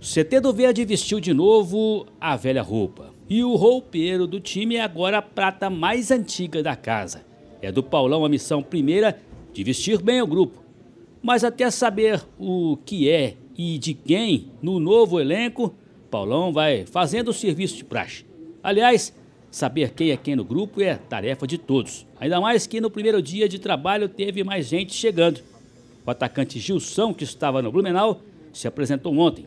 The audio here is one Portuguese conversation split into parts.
CT do Verde vestiu de novo a velha roupa. E o roupeiro do time é agora a prata mais antiga da casa. É do Paulão a missão primeira de vestir bem o grupo. Mas até saber o que é e de quem no novo elenco, Paulão vai fazendo o serviço de praxe. Aliás, saber quem é quem no grupo é tarefa de todos. Ainda mais que no primeiro dia de trabalho teve mais gente chegando. O atacante Gilson, que estava no Blumenau, se apresentou ontem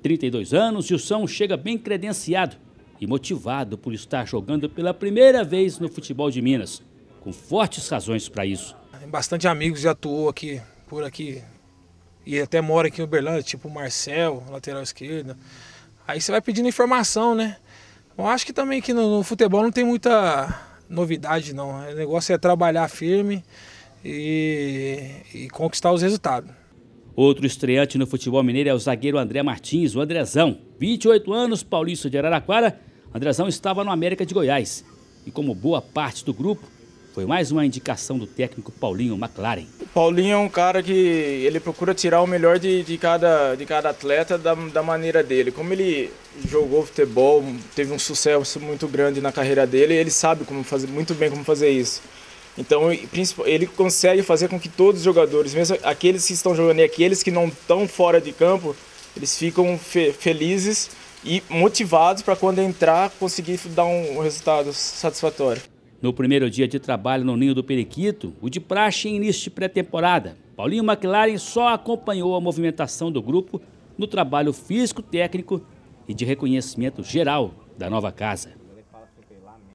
32 anos, Gilson chega bem credenciado e motivado por estar jogando pela primeira vez no futebol de Minas, com fortes razões para isso. Bastante amigos já atuou aqui, por aqui, e até mora aqui em Uberlândia, tipo o Marcel, lateral esquerda. Aí você vai pedindo informação, né? Eu acho que também que no, no futebol não tem muita novidade, não. O negócio é trabalhar firme e, e conquistar os resultados. Outro estreante no futebol mineiro é o zagueiro André Martins, o Andrezão. 28 anos, paulista de Araraquara, Andrezão estava no América de Goiás. E como boa parte do grupo, foi mais uma indicação do técnico Paulinho McLaren. Paulinho é um cara que ele procura tirar o melhor de, de cada, de cada atleta da, da maneira dele. Como ele jogou futebol, teve um sucesso muito grande na carreira dele, ele sabe como fazer, muito bem como fazer isso. Então ele consegue fazer com que todos os jogadores, mesmo aqueles que estão jogando e aqueles que não estão fora de campo, eles ficam fe felizes e motivados para quando entrar conseguir dar um resultado satisfatório. No primeiro dia de trabalho no Ninho do Periquito, o de praxe em início de pré-temporada, Paulinho McLaren só acompanhou a movimentação do grupo no trabalho físico-técnico e de reconhecimento geral da nova casa.